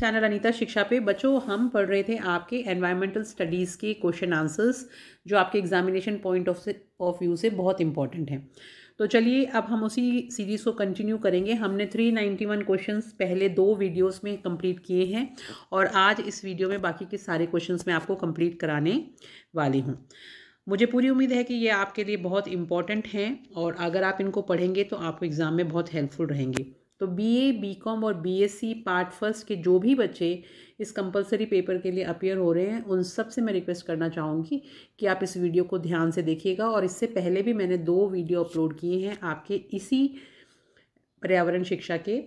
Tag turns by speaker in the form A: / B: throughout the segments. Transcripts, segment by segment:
A: Channel Anita शिक्षा पे बच्चों हम पढ़ रहे थे आपके एनवायरमेंटल स्टडीज़ के क्वेश्चन आंसर्स जो आपके एग्जामिनेशन पॉइंट ऑफ से ऑफ व्यू से बहुत इंपॉर्टेंट हैं तो चलिए अब हम उसी सीरीज़ को कंटिन्यू करेंगे हमने 391 क्वेश्चंस पहले दो वीडियोस में कंप्लीट किए हैं और आज इस वीडियो में बाकी के सारे क्वेश्चन मैं आपको कम्प्लीट कराने वाली हूँ मुझे पूरी उम्मीद है कि ये आपके लिए बहुत इंपॉर्टेंट हैं और अगर आप इनको पढ़ेंगे तो आपको एग्ज़ाम में बहुत हेल्पफुल रहेंगे तो बीए बीकॉम और बीएससी पार्ट फर्स्ट के जो भी बच्चे इस कंपलसरी पेपर के लिए अपियर हो रहे हैं उन सब से मैं रिक्वेस्ट करना चाहूँगी कि आप इस वीडियो को ध्यान से देखिएगा और इससे पहले भी मैंने दो वीडियो अपलोड किए हैं आपके इसी पर्यावरण शिक्षा के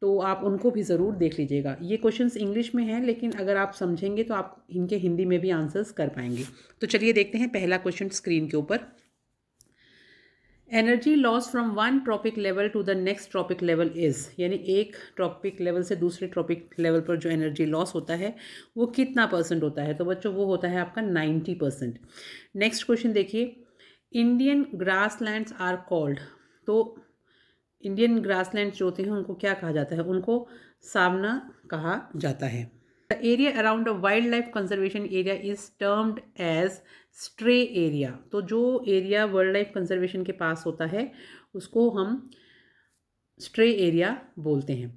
A: तो आप उनको भी ज़रूर देख लीजिएगा ये क्वेश्चंस इंग्लिश में हैं लेकिन अगर आप समझेंगे तो आप इनके हिंदी में भी आंसर्स कर पाएंगे तो चलिए देखते हैं पहला क्वेश्चन स्क्रीन के ऊपर energy loss from one trophic level to the next trophic level is यानी एक ट्रॉपिक लेवल से दूसरे ट्रॉपिक लेवल पर जो एनर्जी लॉस होता है वो कितना परसेंट होता है तो बच्चों वो होता है आपका नाइन्टी परसेंट नेक्स्ट क्वेश्चन देखिए Indian grasslands are called तो इंडियन ग्रास लैंड जो होते हैं उनको क्या कहा जाता है उनको सामना कहा जाता है The area around a wildlife conservation area is termed as stray area. तो जो area wildlife conservation के पास होता है उसको हम stray area बोलते हैं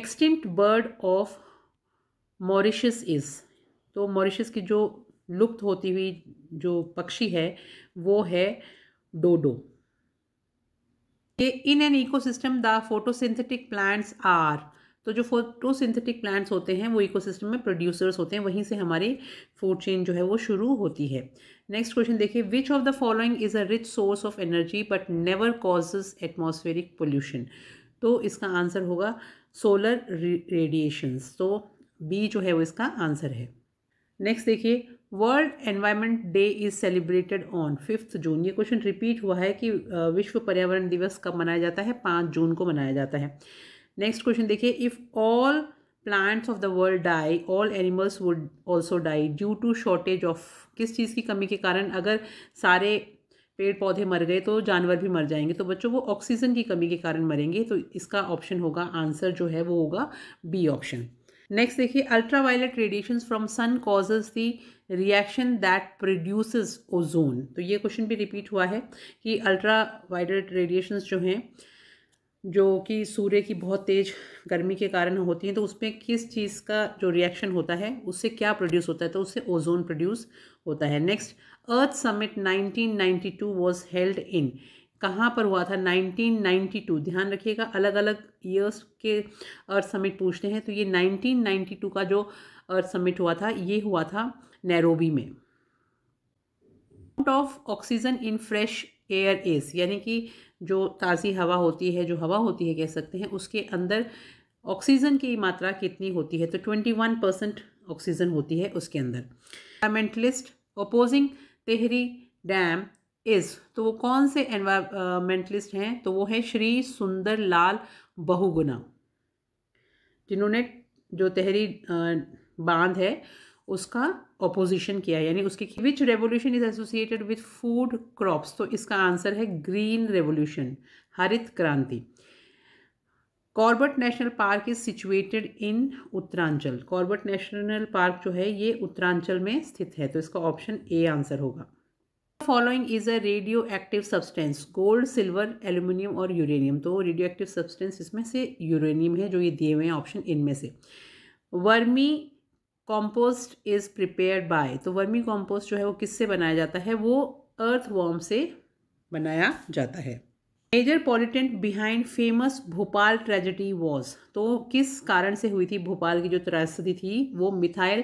A: Extinct bird of Mauritius is तो मॉरिशस की जो लुप्त होती हुई जो पक्षी है वो है डोडो ये in an ecosystem the photosynthetic plants are तो जो फोटोसिंथेटिक प्लांट्स होते हैं वो इकोसिस्टम में प्रोड्यूसर्स होते हैं वहीं से हमारी फूड चेन जो है वो शुरू होती है नेक्स्ट क्वेश्चन देखिए which of the following is a rich source of energy but never causes atmospheric pollution तो इसका आंसर होगा सोलर रेडिएशंस तो बी जो है वो इसका आंसर है नेक्स्ट देखिए world environment day is celebrated on fifth June ये क्वेश्चन रिपीट हुआ है कि विश्व पर्यावरण दिवस कब मनाया जाता है पाँच जून को मनाया जाता है नेक्स्ट क्वेश्चन देखिए if all plants of the world die all animals would also die due to shortage of किस चीज़ की कमी के कारण अगर सारे पेड़ पौधे मर गए तो जानवर भी मर जाएंगे तो बच्चों वो ऑक्सीजन की कमी के कारण मरेंगे तो इसका ऑप्शन होगा आंसर जो है वो होगा बी ऑप्शन नेक्स्ट देखिए ultraviolet radiation from sun causes the reaction that produces ozone तो ये क्वेश्चन भी रिपीट हुआ है कि अल्ट्रा वायलेट रेडिएशंस जो हैं जो कि सूर्य की बहुत तेज़ गर्मी के कारण होती हैं तो उसमें किस चीज़ का जो रिएक्शन होता है उससे क्या प्रोड्यूस होता है तो उससे ओजोन प्रोड्यूस होता है next earth summit 1992 was held in कहाँ पर हुआ था 1992 ध्यान रखिएगा अलग अलग ईयर्स के अर्थ समिट पूछते हैं तो ये 1992 का जो अर्थ समिट हुआ था ये हुआ था नैरोबी में of oxygen in fresh air is यानी कि जो ताज़ी हवा होती है जो हवा होती है कह सकते हैं उसके अंदर ऑक्सीजन की मात्रा कितनी होती है तो ट्वेंटी वन परसेंट ऑक्सीजन होती है उसके अंदर environmentalist opposing Tehri dam is तो वो कौन से एनवायरमेंटलिस्ट हैं तो वो है श्री सुंदर लाल बहुगुना जिन्होंने जो तहरी बांध है उसका ऑपोजिशन किया यानी उसके which revolution is associated with food crops तो इसका आंसर है ग्रीन रेवोल्यूशन हरित क्रांति Corbett national park is situated in Uttaranchal Corbett national park जो है ये उत्तरांचल में स्थित है तो इसका ऑप्शन ए आंसर होगा following is a radioactive substance gold silver aluminium और यूरेनियम तो रेडियो एक्टिव सब्सटेंस इसमें से यूरेनियम है जो ये दिए हुए हैं ऑप्शन इनमें से vermicompost is prepared by तो वर्मी कॉम्पोस्ट जो है वो किससे बनाया जाता है वो अर्थ वॉर्म से बनाया जाता है major pollutant behind famous Bhopal tragedy was तो किस कारण से हुई थी भोपाल की जो त्रासदी थी वो मिथाइल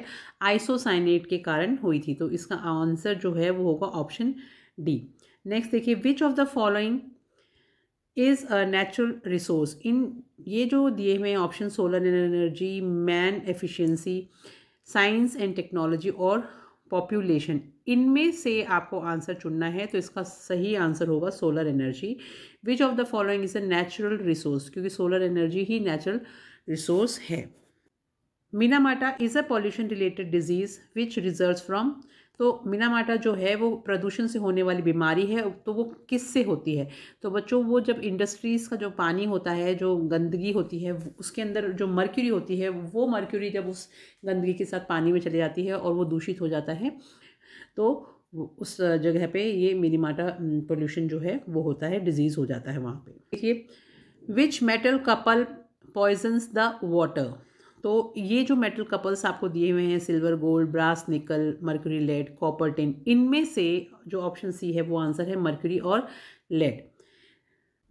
A: आइसोसाइनेट के कारण हुई थी तो इसका आंसर जो है वो होगा ऑप्शन डी नेक्स्ट देखिए which of the following is a natural resource in ये जो दिए हुए option solar energy man efficiency science and technology और पॉपुलेशन इनमें से आपको आंसर चुनना है तो इसका सही आंसर होगा solar energy which of the following is a natural resource क्योंकि सोलर एनर्जी ही नेचुरल रिसोर्स है Minamata is a pollution related disease which result from तो मिनामाटा जो है वो प्रदूषण से होने वाली बीमारी है तो वो किस से होती है तो बच्चों वो जब इंडस्ट्रीज़ का जो पानी होता है जो गंदगी होती है उसके अंदर जो मर्क्यूरी होती है वो मर्क्यूरी जब उस गंदगी के साथ पानी में चली जाती है और वो दूषित हो जाता है तो उस जगह पे ये मिनीमाटा पोल्यूशन जो है वो होता है डिजीज़ हो जाता है वहाँ पर देखिए which metal couple poisons the water तो ये जो मेटल कपल्स आपको दिए हुए हैं silver gold brass nickel mercury lead copper tin इनमें से जो ऑप्शन सी है वो आंसर है मर्क्यूरी और lead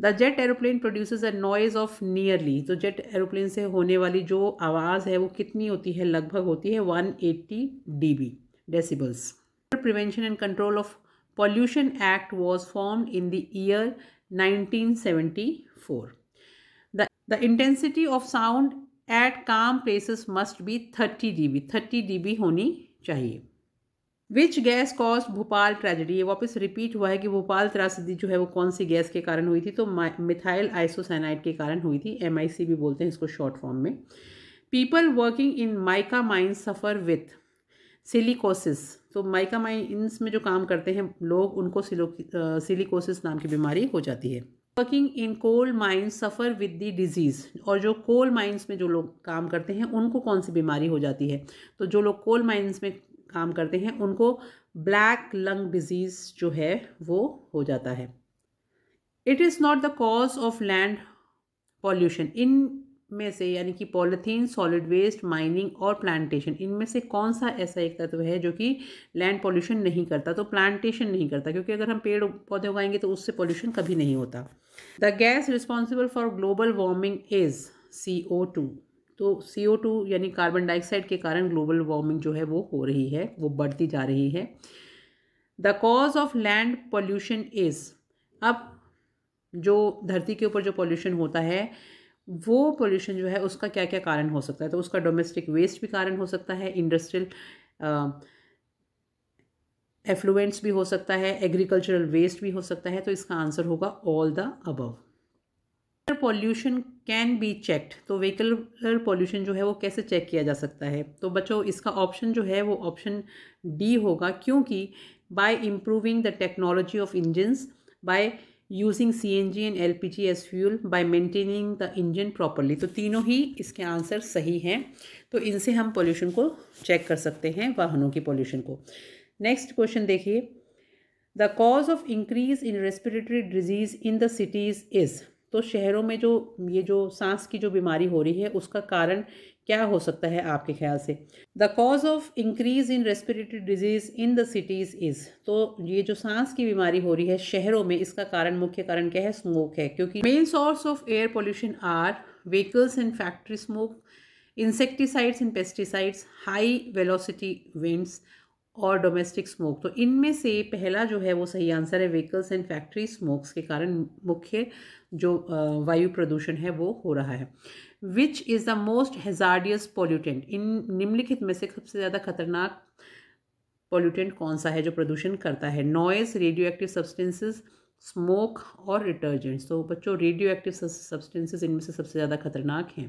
A: the jet aeroplane produces a noise of nearly तो जेट एरोप्लेन से होने वाली जो आवाज़ है वो कितनी होती है लगभग होती है one eighty D B decibels prevention and control of pollution act was form in the year seventy four the intensity of sound at calm places must be thirty D B thirty D B होनी चाहिए which gas cause Bhopal tragedy ये वापस repeat हुआ है कि भोपाल त्रासदी जो है वो कौन सी गैस के कारण हुई थी तो मिथाइल आइसोसाइनाइड के कारण हुई थी एम आई सी भी बोलते हैं इसको शॉर्ट फॉर्म में people working in mica mine suffer with silicosis तो माइका माइन्स में जो काम करते हैं लोग उनको सिलो सिलिकोसिस नाम की बीमारी हो जाती है working in coal mines suffer with the disease और जो कोल माइंस में जो लोग काम करते हैं उनको कौन सी बीमारी हो जाती है तो जो लोग कोल माइंस में काम करते हैं उनको ब्लैक लंग डिजीज़ जो है वो हो जाता है it is not the cause of land pollution in में से यानी कि पॉलीथीन सॉलिड वेस्ट माइनिंग और प्लांटेशन इनमें से कौन सा ऐसा एक तत्व है जो कि लैंड पॉल्यूशन नहीं करता तो प्लांटेशन नहीं करता क्योंकि अगर हम पेड़ पौधे उगाएंगे तो उससे पॉल्यूशन कभी नहीं होता the gas responsible for global warming is C O two तो सी ओ टू यानी कार्बन डाइऑक्साइड के कारण ग्लोबल वार्मिंग जो है वो हो रही है वो बढ़ती जा रही है the cause of land pollution is अब जो धरती के ऊपर जो पॉल्यूशन होता है वो पोल्यूशन जो है उसका क्या क्या कारण हो सकता है तो उसका डोमेस्टिक वेस्ट भी कारण हो सकता है इंडस्ट्रियल एफ्लुएंट्स भी हो सकता है एग्रीकल्चरल वेस्ट भी हो सकता है तो इसका आंसर होगा all the above pollution can be checked तो व्हीकलर पॉल्यूशन जो है वो कैसे चेक किया जा सकता है तो बच्चों इसका ऑप्शन जो है वो ऑप्शन डी होगा क्योंकि by improving the technology of engines by using C N G and L P G as fuel by maintaining the engine properly तो तीनों ही इसके आंसर सही हैं तो इनसे हम पोल्यूशन को चेक कर सकते हैं वाहनों की पोल्यूशन को नेक्स्ट क्वेश्चन देखिए the cause of increase in respiratory disease in the cities is तो शहरों में जो ये जो सांस की जो बीमारी हो रही है उसका कारण क्या हो सकता है आपके ख्याल से the cause of increase in respiratory disease in the cities is तो ये जो सांस की बीमारी हो रही है शहरों में इसका कारण मुख्य कारण क्या है स्मोक है क्योंकि main source of air pollution are vehicles and factory smoke insecticides and pesticides high velocity winds और डोमेस्टिक स्मोक तो इनमें से पहला जो है वो सही आंसर है व्हीकल्स एंड फैक्ट्री स्मोक्स के कारण मुख्य जो वायु प्रदूषण है वो हो रहा है which is the most hazardous pollutant in निम्नलिखित में से सबसे ज़्यादा खतरनाक पॉल्यूटेंट कौन सा है जो प्रदूषण करता है noise radioactive substances smoke और डिटर्जेंट्स तो बच्चों रेडियो एक्टिव सब्सटेंसेज इनमें से सबसे ज़्यादा खतरनाक हैं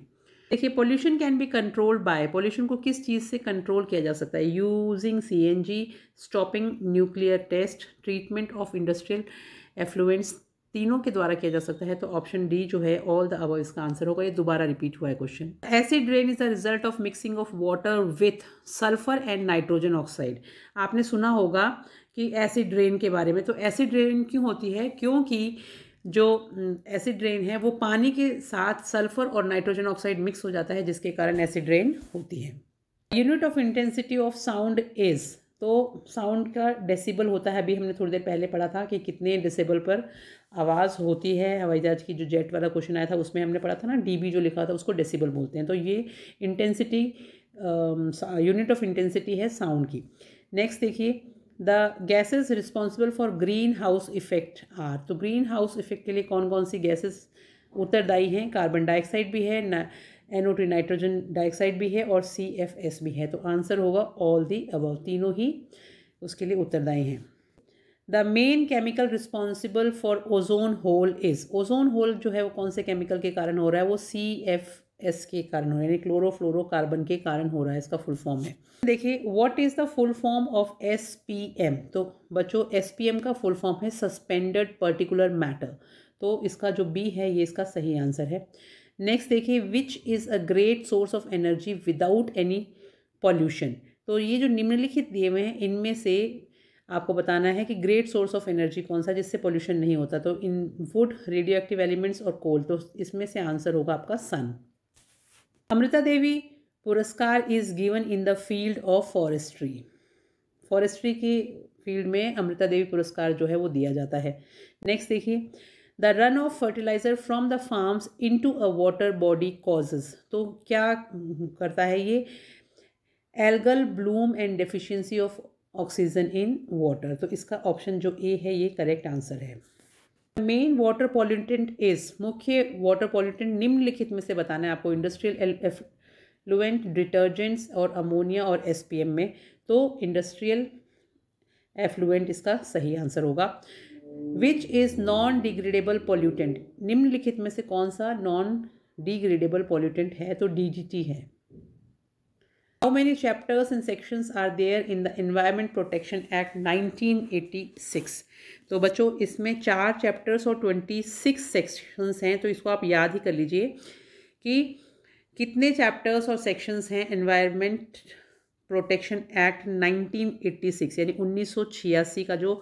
A: देखिए pollution can be controlled by pollution को किस चीज़ से कंट्रोल किया जा सकता है using CNG stopping nuclear test treatment of industrial effluents तीनों के द्वारा किया जा सकता है तो ऑप्शन डी जो है ऑल द अबव इसका आंसर होगा ये दोबारा रिपीट हुआ है question acid rain is the result of mixing of water with sulphur and nitrogen oxide आपने सुना होगा कि एसिड ड्रेन के बारे में तो एसिड ड्रेन क्यों होती है क्योंकि जो एसिड हम्म, ड्रेन है वो पानी के साथ सल्फर और नाइट्रोजन ऑक्साइड मिक्स हो जाता है जिसके कारण एसिड रेन होती है unit of intensity of sound is तो साउंड का डेसिबल होता है अभी हमने थोड़ी देर पहले पढ़ा था कि कितने डेसिबल पर आवाज़ होती है हवाई जहाज़ की जो जेट वाला क्वेश्चन आया था उसमें हमने पढ़ा था ना डी जो लिखा था उसको डेसिबल बोलते हैं तो ये इंटेंसिटी यूनिट ऑफ इंटेंसिटी है साउंड की नेक्स्ट देखिए the gases responsible for green house effect are तो ग्रीन हाउस इफेक्ट के लिए कौन कौन सी गैसेस उत्तरदायी हैं कार्बन डाइऑक्साइड भी है एनओ टू नाइट्रोजन डाइऑक्साइड भी है और सी एफ एस भी है तो आंसर होगा ऑल दी अबव तीनों ही उसके लिए उत्तरदायी हैं the main chemical responsible for ozone hole is ozone hole जो है वो कौन से केमिकल के कारण हो रहा है वो सी एफ एस के कारण हो रहा है यानी क्लोरोफ्लोरोकार्बन के कारण हो रहा है इसका फुल फॉर्म है देखिए what is the full form of S P M तो बच्चों एस पी एम का फुल फॉर्म है सस्पेंडेड पर्टिकुलर मैटर तो इसका जो बी है ये इसका सही आंसर है नेक्स्ट देखिए which is a great source of energy without any pollution तो ये जो निम्नलिखित दिए हुए हैं इनमें से आपको बताना है कि ग्रेट सोर्स ऑफ एनर्जी कौन सा जिससे पोल्यूशन नहीं होता तो इन वुड रेडियो एक्टिव एलिमेंट्स और कोल तो इसमें से आंसर होगा आपका सन अमृता देवी पुरस्कार is given in the field of forestry forestry की फील्ड में अमृता देवी पुरस्कार जो है वो दिया जाता है नेक्स्ट देखिए the run off fertiliser from the farms into a water body causes तो क्या करता है ये algal bloom and deficiency of oxygen in water तो इसका ऑप्शन जो ए है ये करेक्ट आंसर है मेन वाटर पॉल्यूटेंट इज मुख्य वाटर पॉल्यूटेंट निम्नलिखित में से बताना है आपको इंडस्ट्रियल एफ्लुएंट डिटर्जेंट्स और अमोनिया और एसपीएम में तो इंडस्ट्रियल एफ्लुएंट इसका सही आंसर होगा which is non degradable pollutant निम्नलिखित में से कौन सा नॉन डिग्रेडेबल पॉल्यूटेंट है तो डी है how many chapters and sections are there in the environment protection act 1986 तो बच्चों इसमें चार चैप्टर्स और ट्वेंटी सिक्स सेक्शंस हैं तो इसको आप याद ही कर लीजिए कि कितने चैप्टर्स और सेक्शंस हैं एनवायरमेंट प्रोटेक्शन एक्ट 1986 यानी 1986 का जो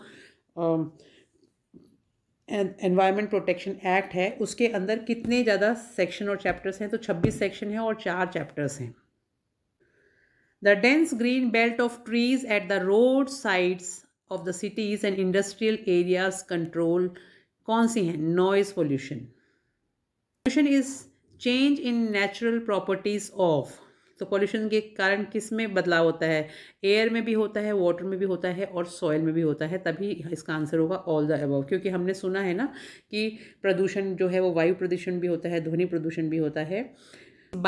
A: एनवायरमेंट प्रोटेक्शन एक्ट है उसके अंदर कितने ज़्यादा सेक्शन और चैप्टर्स हैं तो छब्बीस सेक्शन हैं और चार चैप्टर्स हैं the dense green belt of trees at the road sides of the cities and industrial areas control कौन सी हैं noise pollution pollution is change in natural properties of तो पॉल्यूशन के कारण किस में बदलाव होता है एयर में भी होता है वाटर में भी होता है और सॉयल में भी होता है तभी इसका आंसर होगा ऑल द अबव क्योंकि हमने सुना है ना कि प्रदूषण जो है वो वायु प्रदूषण भी होता है ध्वनि प्रदूषण भी होता है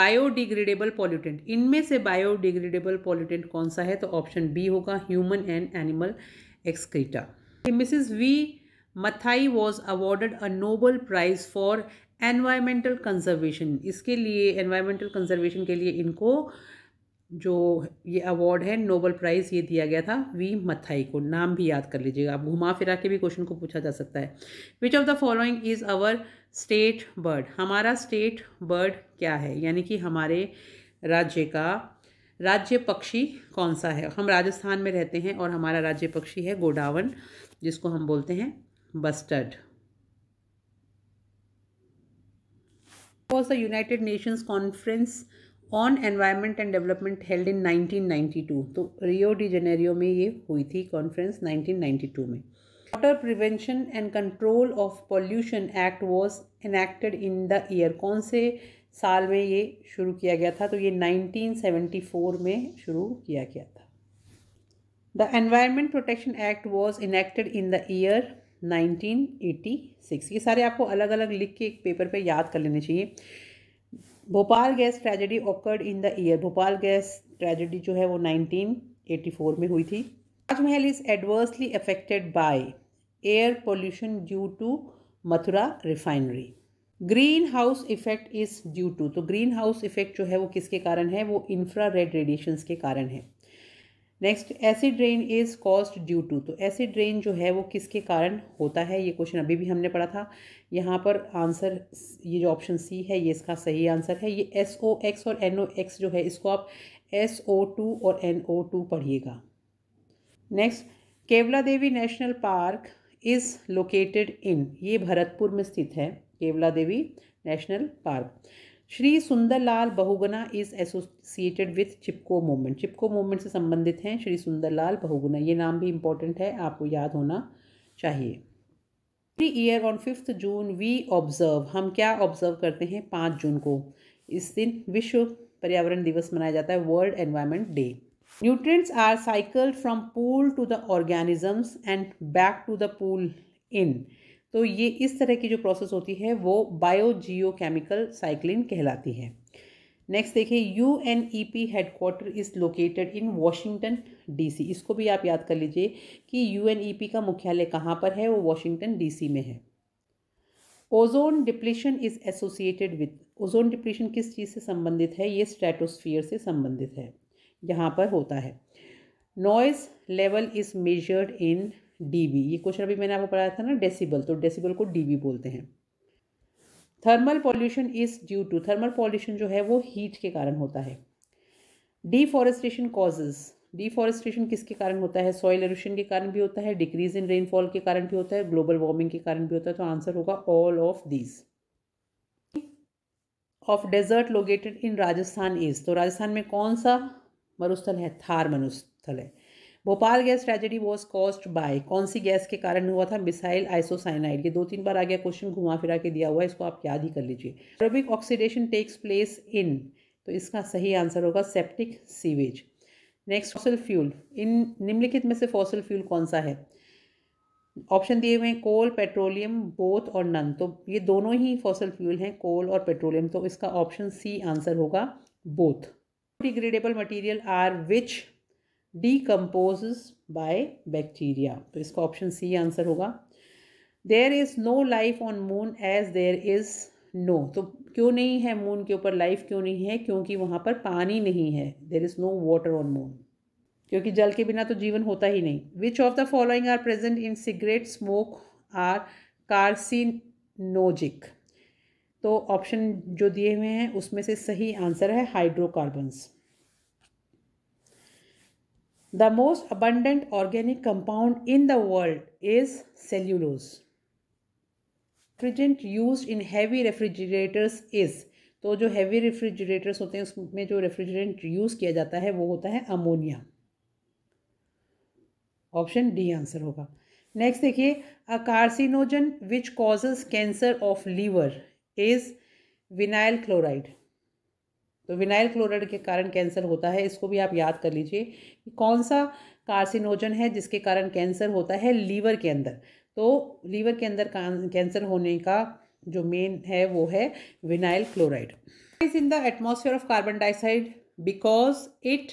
A: बायोडिग्रेडेबल पॉल्यूटेंट इनमें से बायोडिग्रेडेबल पॉल्यूटेंट कौन सा है तो ऑप्शन बी होगा human and animal excreta Mrs V Maathai was awarded a Nobel prize for environmental conservation इसके लिए एनवायरमेंटल कंजर्वेशन के लिए इनको जो ये अवार्ड है नोबल प्राइज़ ये दिया गया था वी मथाई को नाम भी याद कर लीजिएगा आप घुमा फिरा के भी क्वेश्चन को पूछा जा सकता है which of the following is our state bird हमारा स्टेट बर्ड क्या है यानी कि हमारे राज्य का राज्य पक्षी कौन सा है हम राजस्थान में रहते हैं और हमारा राज्य पक्षी है गोडावन जिसको हम बोलते हैं bustard was the United Nations Conference on Environment and Development held in 1992 तो Rio de Janeiro में ये हुई थी conference 1992 में Water Prevention and Control of Pollution Act was enacted in the year. कौन से साल में ये शुरू किया गया था तो ये 1974 में शुरू किया गया था the environment protection act was enacted in the year 1974. 1986 ये सारे आपको अलग अलग लिख के एक पेपर पे याद कर लेने चाहिए Bhopal gas tragedy occurred in the year Bhopal gas tragedy जो है वो 1984 में हुई थी Taj Mahal is adversely affected by air pollution due to Mathura refinery green house effect is due to तो ग्रीन हाउस इफेक्ट जो है वो किसके कारण है वो इंफ्रा रेड रेडिएशंस के कारण है next acid rain is caused due to तो एसिड रेन जो है वो किसके कारण होता है ये क्वेश्चन अभी भी हमने पढ़ा था यहाँ पर आंसर ये जो ऑप्शन सी है ये इसका सही आंसर है ये एस ओ एक्स और एन ओ एक्स जो है इसको आप एस ओ टू और एन ओ टू पढ़िएगा next Keoladeo national park is located in ये भरतपुर में स्थित है Keoladeo national park Shri Sundarlal Bahuguna is associated with Chipko movement Chipko movement से संबंधित हैं श्री सुंदरलाल बहुगुना ये नाम भी इम्पोर्टेंट है आपको याद होना चाहिए every year on fifth June we observe हम क्या ऑब्ज़र्व करते हैं पाँच जून को इस दिन विश्व पर्यावरण दिवस मनाया जाता है world environment day nutrients are cycled from pool to the organisms and back to the pool in तो ये इस तरह की जो प्रोसेस होती है वो बायो जियो केमिकल साइक्लिन कहलाती है नेक्स्ट देखिए U N E P headquarter is located in D DC इसको भी आप याद कर लीजिए कि यू एन ई पी का मुख्यालय कहाँ पर है वो डी डीसी में है ozone depletion is associated with ozone depletion किस चीज़ से संबंधित है ये स्ट्रेटोस्फीयर से संबंधित है यहाँ पर होता है noise level is measured in dB ये क्वेश्चन अभी मैंने आपको पढ़ाया था ना डेसिबल तो डेसिबल को डीबी बोलते हैं thermal pollution is due to thermal pollution जो है वो हीट के कारण होता है डिफॉरेस्टेशन कॉजेज डिफॉरेस्टेशन किसके कारण होता है सॉइल एरोशन के कारण भी होता है डिक्रीज इन रेनफॉल के कारण भी होता है ग्लोबल वार्मिंग के कारण भी होता है तो आंसर होगा all of these of desert located in Rajasthan is तो राजस्थान में कौन सा मरुस्थल है थार मरुस्थल है Bhopal gas tragedy was caused by कौन सी गैस के कारण हुआ था मिसाइल आइसोसाइनाइड ये दो तीन बार आ गया क्वेश्चन घुमा फिरा के दिया हुआ है इसको आप याद ही कर लीजिए aerobic oxidation takes place in तो इसका सही आंसर होगा septic sewage next fossil fuel in निम्नलिखित में से फॉसल फ्यूल कौन सा है ऑप्शन दिए हुए हैं कोल पेट्रोलियम बोथ और नन तो ये दोनों ही फॉसल फ्यूल हैं कोल और पेट्रोलियम तो इसका ऑप्शन सी आंसर होगा both degradable material are which decompose by bacteria तो इसका ऑप्शन सी आंसर होगा there is no life on moon as there is no तो क्यों नहीं है मून के ऊपर लाइफ क्यों नहीं है क्योंकि वहाँ पर पानी नहीं है there is no water on moon क्योंकि जल के बिना तो जीवन होता ही नहीं which of the following are present in cigarette smoke are carcinogenic तो ऑप्शन जो दिए हुए हैं उसमें से सही आंसर है hydrocarbons the most abundant organic compound in the world is cellulose refrigerant use in heavy refrigerators is तो जो हैवी रेफ्रिजरेटर्स होते हैं उसमें जो रेफ्रिजरेंट यूज़ किया जाता है वो होता है अमोनिया ऑप्शन डी आंसर होगा नेक्स्ट देखिए a carcinogen which causes cancer of liver is vinyl chloride तो विनाइल क्लोराइड के कारण कैंसर होता है इसको भी आप याद कर लीजिए कि कौन सा कार्सिनोजन है जिसके कारण कैंसर होता है लीवर के अंदर तो लीवर के अंदर कैंसर होने का जो मेन है वो है vinyl chloride is in the atmosphere of carbon dioxide because it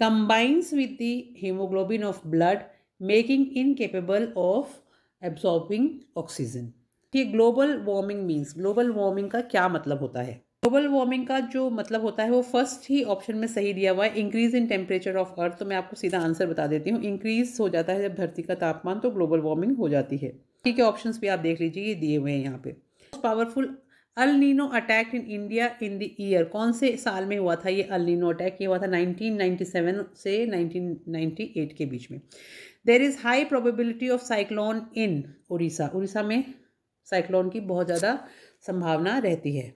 A: combines with the haemoglobin of blood making incapable of absorbing oxygen ये global warming means global warming का क्या मतलब होता है ग्लोबल वार्मिंग का जो मतलब होता है वो फर्स्ट ही ऑप्शन में सही दिया हुआ है increase in temperature of earth तो मैं आपको सीधा आंसर बता देती हूँ इंक्रीज हो जाता है जब धरती का तापमान तो ग्लोबल वार्मिंग हो जाती है ठीक है ऑप्शन भी आप देख लीजिए ये दिए हुए हैं यहाँ पे powerful El Nino attack in India in the year कौन से साल में हुआ था ये अल नीनो अटैक ये हुआ था 1997 से 1998 के बीच में there is high probability of cyclone in Orissa Orissa में साइक्लोन की बहुत ज़्यादा संभावना रहती है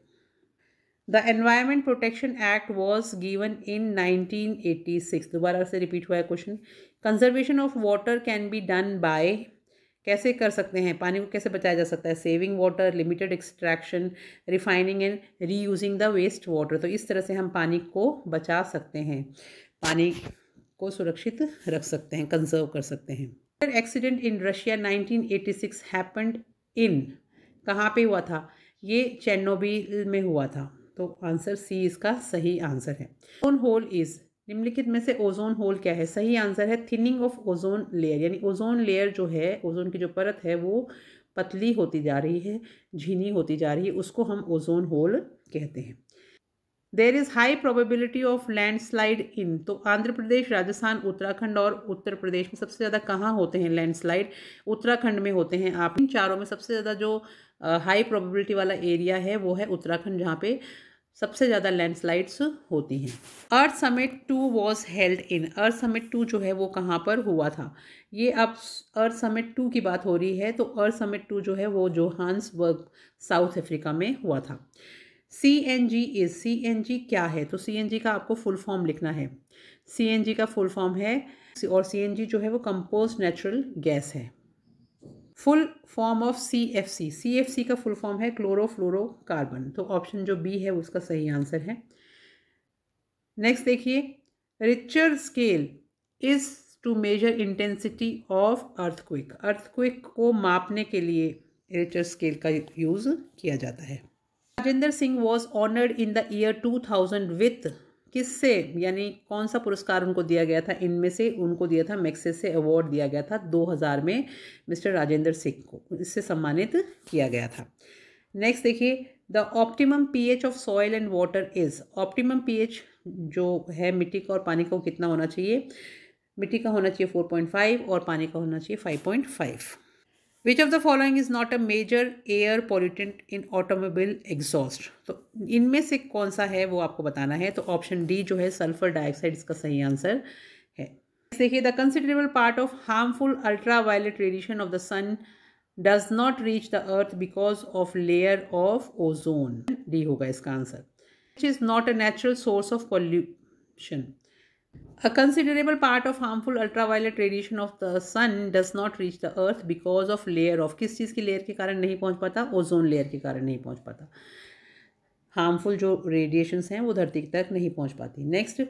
A: the Environment protection act was given in 1986 दोबारा से रिपीट हुआ है question conservation of water can be done by कैसे कर सकते हैं पानी को कैसे बचाया जा सकता है saving water limited extraction refining and reusing the waste water तो इस तरह से हम पानी को बचा सकते हैं पानी को सुरक्षित रख सकते हैं कंजर्व कर सकते हैं accident in Russia 1986 happen in कहाँ पर हुआ था ये चेनोबिल में हुआ था तो आंसर सी इसका सही आंसर है ओजोन होल इज़ निम्नलिखित में से ओजोन होल क्या है सही आंसर है थिनिंग ऑफ ओजोन लेयर यानी ओजोन लेयर जो है ओजोन की जो परत है वो पतली होती जा रही है झीनी होती जा रही है उसको हम ओजोन होल कहते हैं there is high probability of land slide in तो आंध्र प्रदेश राजस्थान उत्तराखंड और उत्तर प्रदेश में सबसे ज़्यादा कहाँ होते हैं लैंडस्लाइड उत्तराखंड में होते हैं आप इन चारों में सबसे ज़्यादा जो हाई प्रोबेबिलिटी वाला एरिया है वो है उत्तराखंड जहाँ पे सबसे ज़्यादा लैंडस्लाइड्स होती हैं earth summit two was held in earth summit two जो है वो कहाँ पर हुआ था ये अब अर्थ समिट टू की बात हो रही है तो अर्थ समिट टू जो है वो वर्ग साउथ अफ्रीका में हुआ था C N G is C N G क्या है तो सी एन जी का आपको फुल फॉर्म लिखना है सी एन जी का फुल फॉर्म है और सी एन जी जो है वो कंपोज नेचुरल गैस है full form of C F C C F C का फुल फॉर्म है क्लोरोफ्लोरोकार्बन तो ऑप्शन जो बी है उसका सही आंसर है नेक्स्ट देखिए Richter scale is to measure intensity of earthquake earthquake को मापने के लिए रिचर स्केल का यूज़ किया जाता है Rajendra Singh was honoured in the year two thousand with किससे यानी कौन सा पुरस्कार उनको दिया गया था इनमें से उनको दिया था मैक्सेस से अवार्ड दिया गया था 2000 में मिस्टर राजेंद्र सिंह को इससे सम्मानित किया गया था नेक्स्ट देखिए the optimum pH of soil and water is optimum pH जो है मिट्टी का और पानी का कितना होना चाहिए मिट्टी का होना चाहिए 4.5 और पानी का होना चाहिए five which of the following is not a major air pollutant in automobile exhaust तो इनमें से कौन सा है वो आपको बताना है तो ऑप्शन डी जो है सल्फर डाइऑक्साइड इसका सही आंसर है देखिए the considerable part of harmful ultra violet radiation of the sun does not reach the earth because of layer of ozone D होगा इसका answer is not a natural source of pollution A considerable part of harmful ultraviolet radiation of the sun does not reach the earth because of layer of किस चीज़ की layer के कारण नहीं पहुंच पाता ओजोन layer के कारण नहीं पहुंच पाता हार्मफुल जो रेडिएशंस हैं वो धरती तक नहीं पहुंच पाती next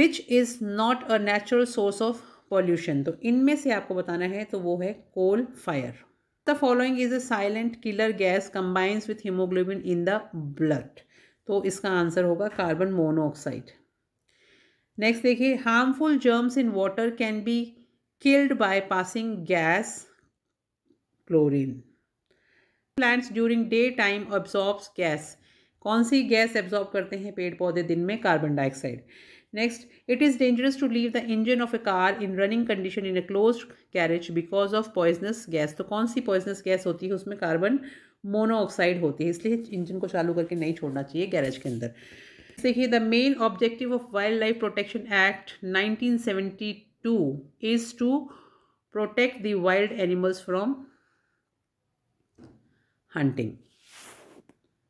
A: which is not a natural source of pollution तो इनमें से आपको बताना है तो वो है coal fire the following is a silent killer gas combines with haemoglobin in the blood तो इसका आंसर होगा कार्बन मोनोऑक्साइड नेक्स्ट देखिए harmful germs in water can be killed by passing gas chlorine plants during day time absorbs gas कौन सी gas absorb करते हैं पेड़ पौधे दिन में carbon dioxide next it is dangerous to leave the engine of a car in running condition in a close garage because of poisonous gas तो कौन सी पॉइजनस गैस होती है उसमें कार्बन मोनोऑक्साइड होती है इसलिए इंजन को चालू करके नहीं छोड़ना चाहिए गैरेज के अंदर देखिए the main objective of wild life protection act 1972 is to protect the wild animals from hunting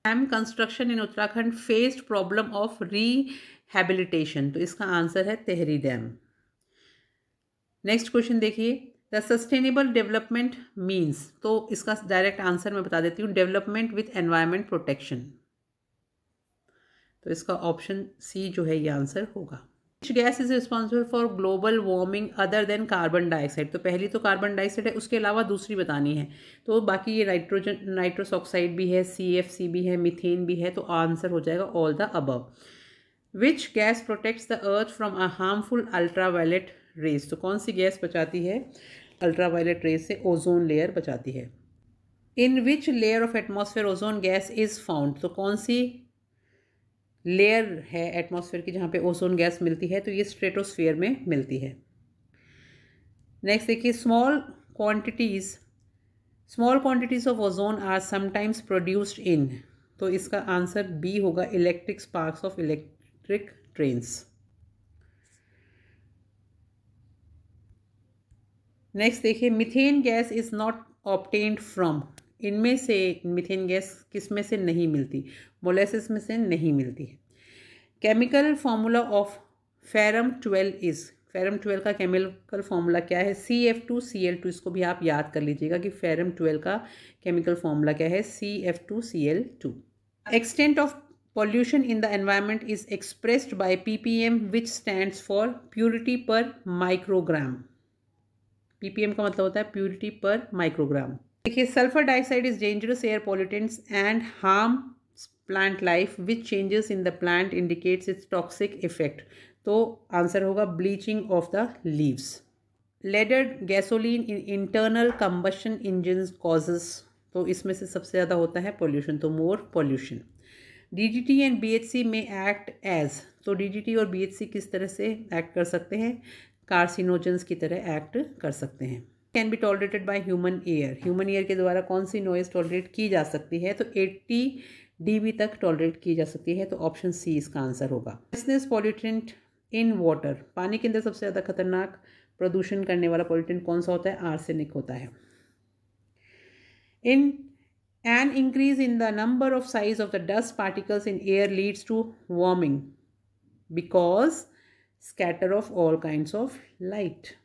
A: dam construction in Uttarakhand faced problem of rehabilitation तो इसका आंसर है तेहरी डैम नेक्स्ट क्वेश्चन देखिए द सस्टेनेबल डेवलपमेंट मीन्स तो इसका direct answer मैं बता देती हूँ डेवलपमेंट विथ एनवायरमेंट प्रोटेक्शन तो इसका ऑप्शन सी जो है ये आंसर होगा which gas is responsible for global warming other than carbon dioxide तो पहली तो कार्बन डाइऑक्साइड है उसके अलावा दूसरी बतानी है तो बाकी ये नाइट्रोजन नाइट्रोस ऑक्साइड भी है सी एफ सी भी है मिथेन भी है तो आंसर हो जाएगा all the above which gas protects the earth from a harmful ultraviolet rays तो कौन सी गैस बचाती है अल्ट्रावायलेट रेज से ओजोन लेयर बचाती है in which layer of atmosphere ozone gas is found तो कौन सी लेयर है एटमॉस्फेयर की जहाँ पे ओजोन गैस मिलती है तो ये स्ट्रेटोस्फीयर में मिलती है नेक्स्ट देखिए small quantities small quantities of ozone are sometimes produced in तो इसका आंसर बी होगा electric sparks of electric trains next देखिए methane gas is not obtained from इनमें से मिथेन गैस किस में से नहीं मिलती मोलेसिस में से नहीं मिलती है chemical formula of freon twelve is freon twelve का केमिकल फार्मूला क्या है C F two C L two इसको भी आप याद कर लीजिएगा कि फेरम ट्वेल्व का केमिकल फार्मूला क्या है C F two C L two extent of pollution in the is expressed by P P M which stand for purity per microgram P P M का मतलब होता है प्योरिटी पर माइक्रोग्राम देखिए sulphur dioxide is dangerous air pollutants and harm plant life which changes in the plant indicates its toxic effect तो answer होगा bleaching of the leaves leaded gasoline in internal combustion engine causes तो इसमें से सबसे ज़्यादा होता है pollution तो more pollution T and B H C में एक्ट एज तो डी जी टी और बी एच सी किस तरह से एक्ट कर सकते हैं कार्सिनोजेंस की तरह एक्ट कर सकते हैं can be tolerated by human ear human ear के द्वारा कौन सी नॉइज़ टॉलरेट की जा सकती है तो एट्टी डीबी तक टॉलरेट की जा सकती है तो ऑप्शन सी इसका आंसर होगा बिजनेस पॉल्यूटेंट इन वाटर पानी के अंदर सबसे ज़्यादा खतरनाक प्रदूषण करने वाला पॉल्यूटेंट कौन सा होता है आर्सेनिक होता है in an increase in the number of size of the dust particles in air leads to warming because scatter of all kind of light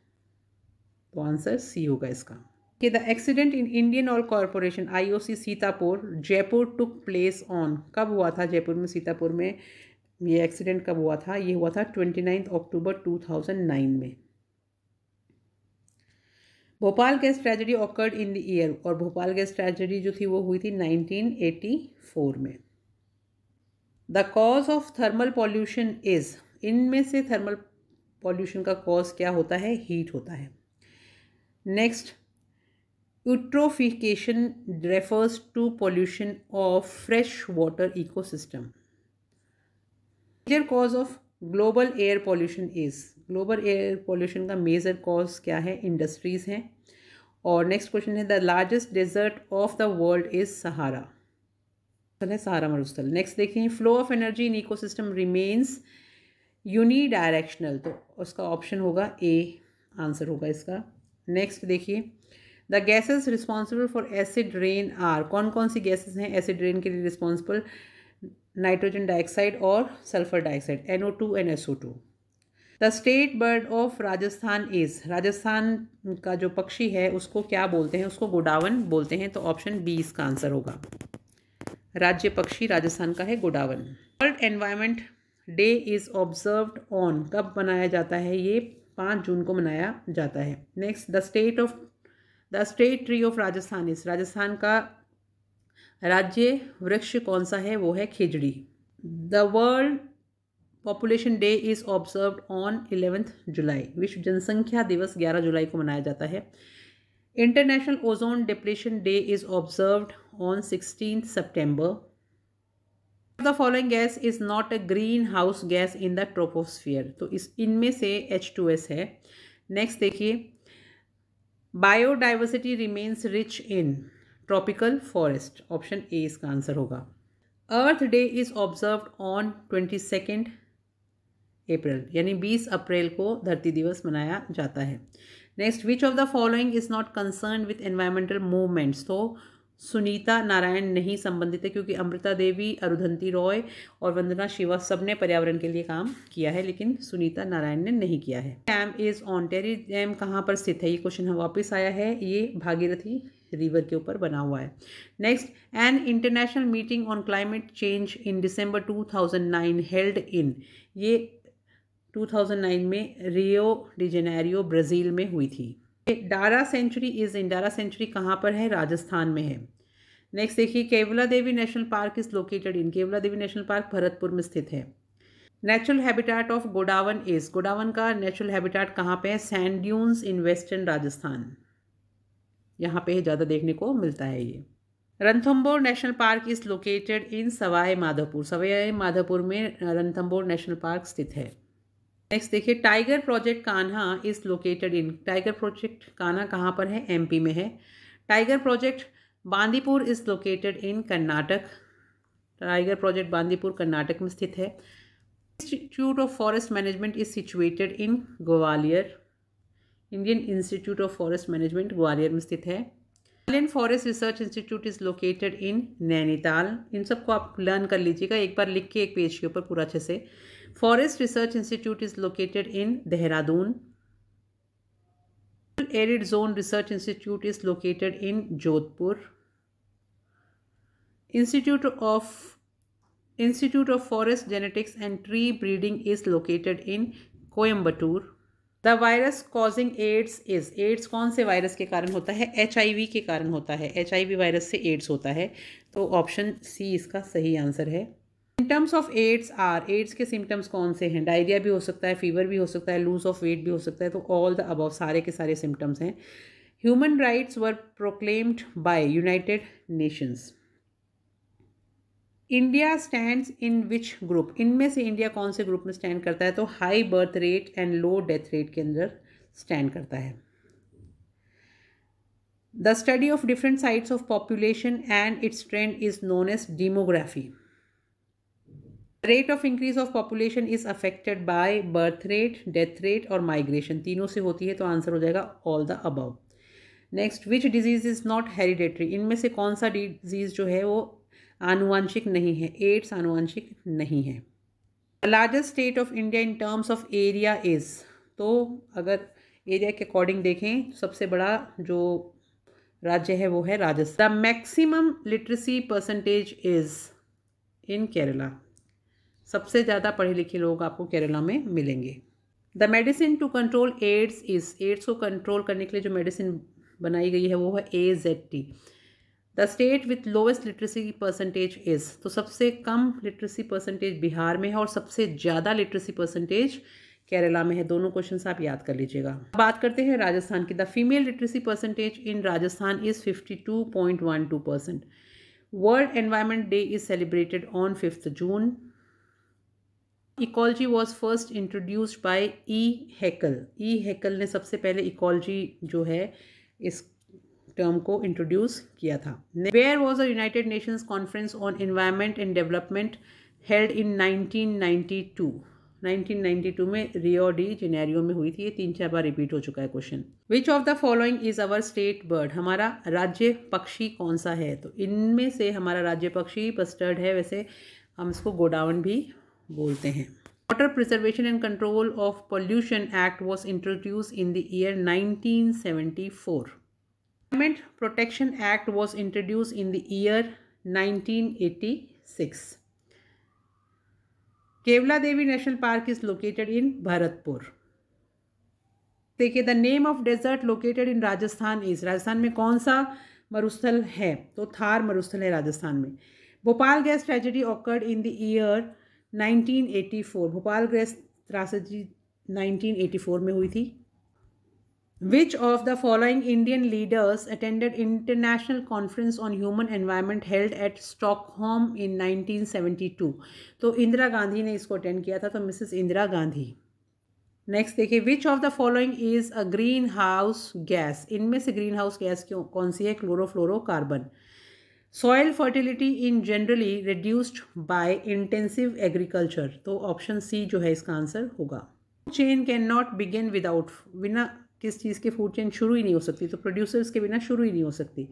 A: तो आंसर सी होगा इसका कि the accident in Indian Oil Corporation IOC Sitapur Jaipur took place on कब हुआ था जयपुर में सीतापुर में ये एक्सीडेंट कब हुआ था ये हुआ था twenty ninth October two thousand nine में Bhopal gas tragedy occurred in the year और भोपाल गैस ट्रेजडी जो थी वो हुई थी 1984 में the cause of thermal pollution is इनमें से थर्मल पॉल्यूशन का कॉज क्या होता है हीट होता है next Next, refers to pollution of fresh water ecosystem major cause of global air pollution is global air pollution का मेजर कॉज क्या है इंडस्ट्रीज़ हैं और नेक्स्ट क्वेश्चन है the largest desert of the world is Sahara है सहारा मरुस्थल next देखें flow of energy in eco system remains unidirectional तो उसका ऑप्शन होगा ए आंसर होगा इसका नेक्स्ट देखिए the gases responsible for acid rain are कौन कौन सी गैसेज हैं एसिड रेन के लिए रिस्पॉन्सिबल नाइट्रोजन डाइऑक्साइड और sulphur dioxide N O two and S O two the state bird of Rajasthan is Rajasthan का जो पक्षी है उसको क्या बोलते हैं उसको गोडावन बोलते हैं तो ऑप्शन बी इसका आंसर होगा राज्य पक्षी राजस्थान का है Godawan world environment day is observed on कब मनाया जाता है ये पाँच जून को मनाया जाता है next the state of the state tree of Rajasthan इस राजस्थान का राज्य वृक्ष कौन सा है वो है Khejri the world population day is observe on eleventh July विश्व जनसंख्या दिवस ग्यारह जुलाई को मनाया जाता है international ozone depletion day is observed on sixteen September the following gas is not a green house gas in the troposphere तो इस इनमें से एच टू एस है नेक्स्ट देखिए biodiversity remains rich in tropical forest option A इसका answer होगा earth day is observe on twenty second April यानी बीस अप्रैल को धरती दिवस मनाया जाता है next which of the following is not concern with environmental movements तो सुनीता नारायण नहीं संबंधित है क्योंकि अमृता देवी अरुधंती रॉय और वंदना शिवा सब ने पर्यावरण के लिए काम किया है लेकिन सुनीता नारायण ने नहीं किया है डैम इज ऑनटेरी डैम कहाँ पर स्थित है ये क्वेश्चन हम वापस आया है ये भागीरथी रिवर के ऊपर बना हुआ है next an international meeting on climate change in December two held in ये 2009 में रियो डिजेनेरियो ब्राज़ील में हुई थी डारा सेंचुरी इज़ इन डारा सेंचुरी कहाँ पर है राजस्थान में है नेक्स्ट देखिए Keoladeo national park is located in Keoladeo national park Bharatpur में स्थित है natural habitat of Godawan is Godawan का नेचुरल हैबिटेट कहाँ पे है sand dunes in western Rajasthan यहाँ पे ज़्यादा देखने को मिलता है ये Ranthambore national park is located in Sawai Madhopur Sawai Madhopur में रणथम्बोर नेशनल पार्क स्थित है नेक्स्ट देखिए tiger project Kanha is located in tiger project Kanha कहाँ पर है एमपी में है tiger project Bandipur is located in Karnataka tiger project Bandipur Karnataka में स्थित है institute of forest management is situated in Gwalior Indian institute of forest management Gwalior में स्थित है Indian forest research institute is located in Nainital इन सबको आप लर्न कर लीजिएगा एक बार लिख के एक पेज के ऊपर पूरा अच्छे से forest research institute is located in Dehradun Arid Zone Research Institute is located in Jodhpur. Institute of Institute of Forest Genetics and Tree Breeding is located in Coimbatore. the virus causing aids is aids कौन से virus के कारण होता है H के कारण होता है एच वायरस से एड्स होता है तो ऑप्शन सी इसका सही आंसर है symptoms of AIDS are AIDS के सिम्टम्स कौन से हैं डायरिया भी हो सकता है फीवर भी हो सकता है लूज ऑफ वेट भी हो सकता है तो ऑल द अबव सारे के सारे सिम्टम्स हैं human rights were proclaimed by United Nations India stand in which group इनमें से इंडिया कौन से ग्रुप में स्टैंड करता है तो high birth rate and low death rate के अंदर स्टैंड करता है the study of different sides of population and its trend is known as demography rate of increase of population is affected by birth rate death rate और migration तीनों से होती है तो आंसर हो जाएगा all the above next which disease is not hereditary इनमें से कौन सा डिजीज़ जो है वो आनुवंशिक नहीं है एड्स आनुवंशिक नहीं है largest state of India in terms of area is तो अगर एरिया के अकॉर्डिंग देखें तो सबसे बड़ा जो राज्य है वो है Rajasthan the maximum literacy percentage is in Kerala सबसे ज़्यादा पढ़े लिखे लोग आपको केरला में मिलेंगे the medicine to control AIDS is AIDS को कंट्रोल करने के लिए जो मेडिसिन बनाई गई है वो है A Z T the state with lowest literacy percentage is तो सबसे कम लिटरेसी परसेंटेज बिहार में है और सबसे ज़्यादा लिटरेसी परसेंटेज केरला में है दोनों क्वेश्चन आप याद कर लीजिएगा बात करते हैं राजस्थान की the female literacy percentage in Rajasthan is fifty two point one two percent world environment day is celebrated on fifth June ecology was first introduced by E Haeckel E Haeckel ने सबसे पहले इकोलॉजी जो है इस टर्म को introduce किया था where was a United Nations conference on environment and development held in 1992 1992 में रियो डी जेनेरियो में हुई थी ये तीन चार बार रिपीट हो चुका है question which of the following is our state bird हमारा राज्य पक्षी कौन सा है तो इनमें से हमारा राज्य पक्षी बस्टर्ड है वैसे हम इसको गोडाउन भी बोलते हैं water preservation and control of pollution act was introduce in the year 1974 environment protection act was introduce in the year 1986 Keoladeo national park is located in Bharatpur देखिए the name of desert located in Rajasthan is Rajasthan में कौन सा मरुस्थल है तो थार मरुस्थल है राजस्थान में Bhopal gas tragedy occurred in the year 1986 1984 Bhopal gas त्रासदी 1984 में हुई थी which of the following Indian leaders attended international conference on human environment held at Stockholm in 1972 तो इंदिरा गांधी ने इसको अटेंड किया था तो मिसेस इंदिरा गांधी नेक्स्ट देखिए which of the following is a green house gas इनमें से ग्रीन हाउस गैस क्यों कौन सी है chlorofluorocarbon soil fertility in generally reduced by intensive agriculture तो ऑप्शन सी जो है इसका आंसर होगा chain can not begin without बिना किस चीज़ के फूड चेन शुरू ही नहीं हो सकती तो प्रोड्यूसर्स के बिना शुरू ही नहीं हो सकती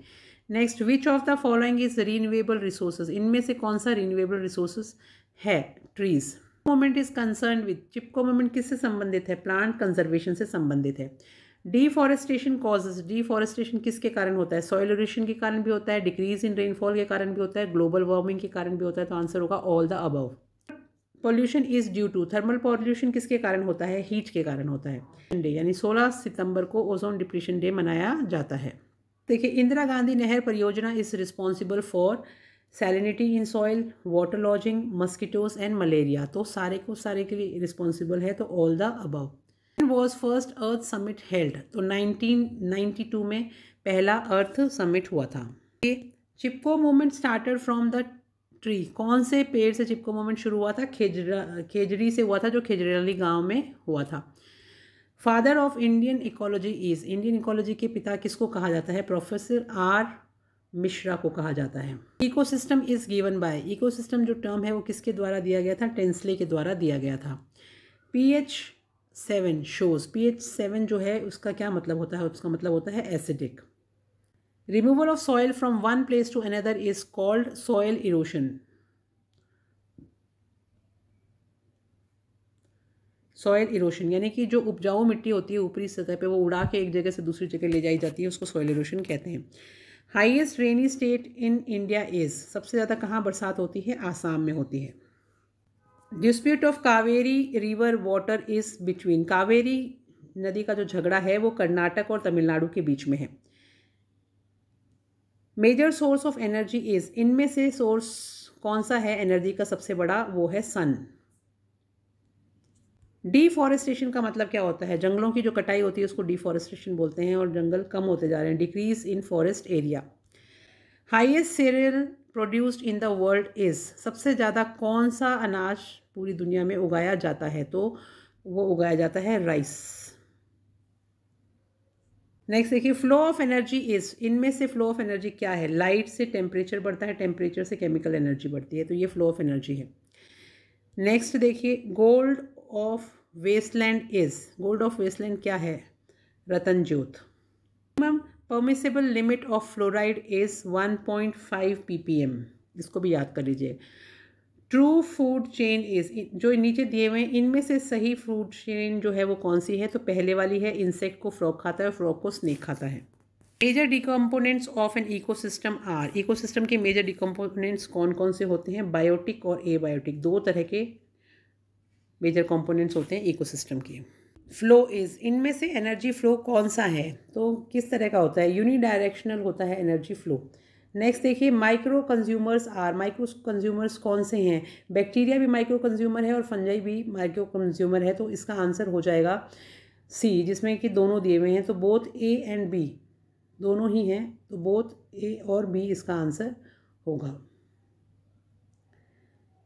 A: next which of the following is renewable resources इनमें से कौन सा रीनवेबल रिसोर्सेज है trees movement is concern with Chipko movement किससे संबंधित है प्लांट कंजर्वेशन से संबंधित है डिफॉरेस्टेशन कॉजेज डिफॉरेस्टेशन किसके कारण होता है सॉइल एरोशन के कारण भी होता है डिक्रीज इन रेनफॉल के कारण भी होता है ग्लोबल वार्मिंग के कारण भी होता है तो आंसर होगा all the above pollution is due to thermal pollution किसके कारण होता है हीट के कारण होता है डे यानी 16 सितंबर को ओजोन डिप्रेशन डे मनाया जाता है देखिए इंदिरा गांधी नहर परियोजना is responsible for salinity in soil water logging mosquitoes and malaria तो सारे को सारे के लिए रिस्पॉन्सिबल है तो all the above was first earth summit held तो 1992 में पहला अर्थ समिट हुआ था Chipko movement started from the tree कौन से पेड़ से चिपको मूवमेंट शुरू हुआ था खेजरा खेजरी से हुआ था जो खेजरेली गांव में हुआ था father of Indian ecology is Indian ecology के पिता किसको कहा जाता है प्रोफेसर आर मिश्रा को कहा जाता है eco system is given by system जो टर्म है वो किसके द्वारा दिया गया था टेंसले के द्वारा दिया गया था H seven shows P H seven जो है उसका क्या मतलब होता है उसका मतलब होता है acidic removal of soil from one place to another is called soil erosion soil erosion यानी कि जो उपजाऊ मिट्टी होती है ऊपरी सतह पे वो उड़ा के एक जगह से दूसरी जगह ले जाई जाती है उसको सॉयल इरोशन कहते हैं highest rainy state in India is सबसे ज़्यादा कहाँ बरसात होती है आसाम में होती है dispute of Kaveri river water is between Kaveri नदी का जो झगड़ा है वो कर्नाटक और तमिलनाडु के बीच में है major source of energy is इनमें से सोर्स कौन सा है एनर्जी का सबसे बड़ा वो है सन डिफॉरेस्टेशन का मतलब क्या होता है जंगलों की जो कटाई होती है उसको डिफॉरेस्टेशन बोलते हैं और जंगल कम होते जा रहे हैं decrease in forest area highest cereal produced in the world is सबसे ज़्यादा कौन सा अनाज पूरी दुनिया में उगाया जाता है तो वो उगाया जाता है राइस नेक्स्ट देखिए फ्लो ऑफ एनर्जी इज इनमें से फ्लो ऑफ एनर्जी क्या है लाइट से टेम्परेचर बढ़ता है टेम्परेचर से केमिकल एनर्जी बढ़ती है तो ये फ्लो ऑफ एनर्जी है नेक्स्ट देखिए gold of wasteland is gold of wasteland क्या है Ratanjot ma'am permissible limit of fluoride is 1.5 ppm इसको भी याद कर लीजिए ट्रू फूड चेन इज़ जो नीचे दिए हुए हैं इनमें से सही फूड चेन जो है वो कौन सी है तो पहले वाली है इंसेक्ट को फ्रॉक खाता है और फ्रॉक को स्नेक खाता है major decomponents of an ecosystem are ecosystem के मेजर डिकम्पोनेंट्स कौन कौन से होते हैं बायोटिक और एबायोटिक दो तरह के मेजर कंपोनेंट्स होते हैं इकोसिस्टम के फ्लो इज़ इनमें से एनर्जी फ्लो कौन सा है तो किस तरह का होता है यूनिडायरेक्शनल होता है एनर्जी फ्लो नेक्स्ट देखिए micro consumers are micro consumers कौन से हैं बैक्टीरिया भी माइक्रो कंज्यूमर है और फंजाई भी माइक्रो कंज्यूमर है तो इसका आंसर हो जाएगा सी जिसमें कि दोनों दिए हुए हैं तो बोथ ए एंड बी दोनों ही हैं तो बोथ ए और बी इसका आंसर होगा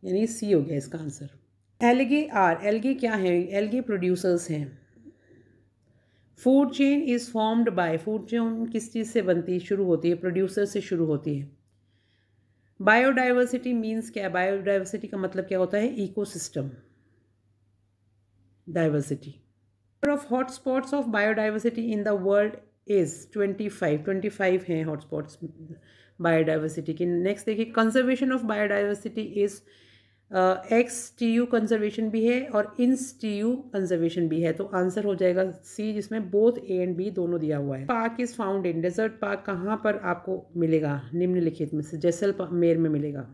A: यानी सी हो गया इसका आंसर एलगे आर एलगे क्या है एलगे प्रोड्यूसर्स हैं food chain is formed by food chain किस चीज़ से बनती शुरू होती है प्रोड्यूसर से शुरू होती है बायोडाइवर्सिटी मीन्स क्या बायोडाइवर्सिटी का मतलब क्या होता है ecosystem diversity of hotspots of biodiversity in the world is twenty five twenty five हैं हॉटस्पॉट्स बायोडाइवर्सिटी के नेक्स्ट देखिए conservation of biodiversity is ex situ conservation भी है और इंस टी यू कंजर्वेशन भी है तो आंसर हो जाएगा सी जिसमें बोथ ए एंड बी दोनों दिया हुआ है park is found in desert park कहाँ पर आपको मिलेगा निम्नलिखित में से जैसलमेर में मिलेगा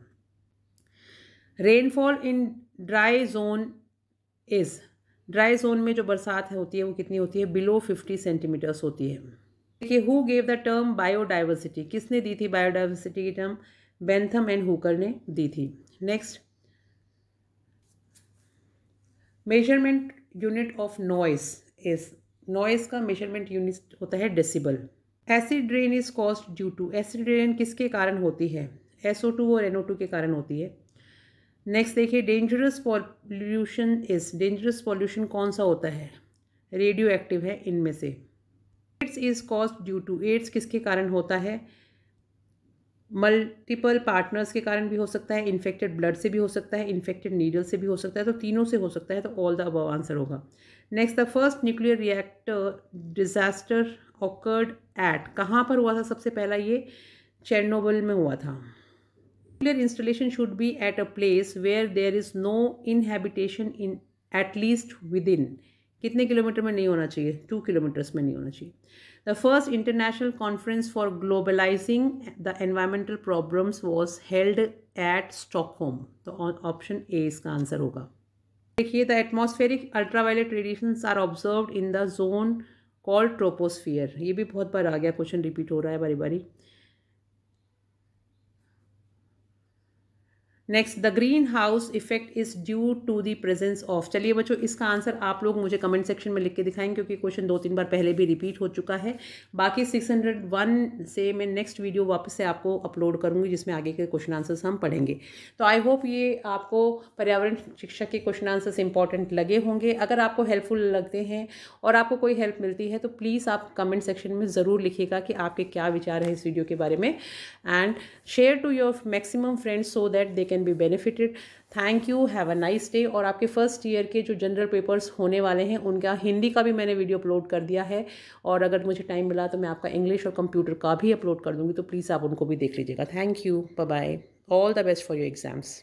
A: rainfall in dry zone is dry zone में जो बरसात होती है वो कितनी होती है बिलो फिफ्टी सेंटीमीटर्स होती है देखिए who gave the term biodiversity किसने दी थी बायोडाइवर्सिटी की टर्म बेंथम एंड हुकर ने दी थी next measurement unit of noise is noise का मेजरमेंट यूनिट होता है decibel acid rain is caused due to acid rain किसके कारण होती है एस ओ टू और एन ओ टू के कारण होती है नेक्स्ट देखिए dangerous pollution is dangerous pollution कौन सा होता है रेडियो एक्टिव है इनमें से AIDS is caused due to AIDS किसके कारण होता है मल्टीपल पार्टनर्स के कारण भी हो सकता है इन्फेक्टेड ब्लड से भी हो सकता है इन्फेक्टेड नीडल से भी हो सकता है तो तीनों से हो सकता है तो ऑल द अब आंसर होगा next the first nuclear reactor disaster occurred at कहाँ पर हुआ था सबसे पहला ये चेरनोबल में हुआ था nuclear installation should be at a place where there is no inhabitation in at least within कितने किलोमीटर में नहीं होना चाहिए टू किलोमीटर्स में नहीं होना चाहिए the first international conference for globalising the environmental problems was held at Stockholm तो ऑप्शन ए इसका आंसर होगा देखिए the atmospheric ultraviolet radiations are observe in the zone called troposphere ये भी बहुत बार आ गया क्वेश्चन रिपीट हो रहा है बारी बारी next the green house effect is due to the presence of चलिए बच्चों इसका आंसर आप लोग मुझे कमेंट सेक्शन में लिख के दिखाएंगे क्योंकि क्वेश्चन दो तीन बार पहले भी रिपीट हो चुका है बाकी सिक्स हंड्रेड वन से मैं नेक्स्ट वीडियो वापस से आपको अपलोड करूंगी जिसमें आगे के क्वेश्चन आंसर्स हम पढ़ेंगे तो आई होप ये आपको पर्यावरण शिक्षा के क्वेश्चन आंसर्स इंपॉर्टेंट लगे होंगे अगर आपको हेल्पफुल लगते हैं और आपको कोई हेल्प मिलती है तो प्लीज़ आप कमेंट सेक्शन में ज़रूर लिखेगा कि आपके क्या विचार हैं इस वीडियो के बारे में and share to your maximum friends so that they can be benefited thank you have a nice day और आपके फर्स्ट ईयर के जो जनरल पेपर्स होने वाले हैं उनका हिंदी का भी मैंने वीडियो अपलोड कर दिया है और अगर मुझे टाइम मिला तो मैं आपका इंग्लिश और कंप्यूटर का भी अपलोड कर दूँगी तो प्लीज़ आप उनको भी देख लीजिएगा thank you bye all the best for your exams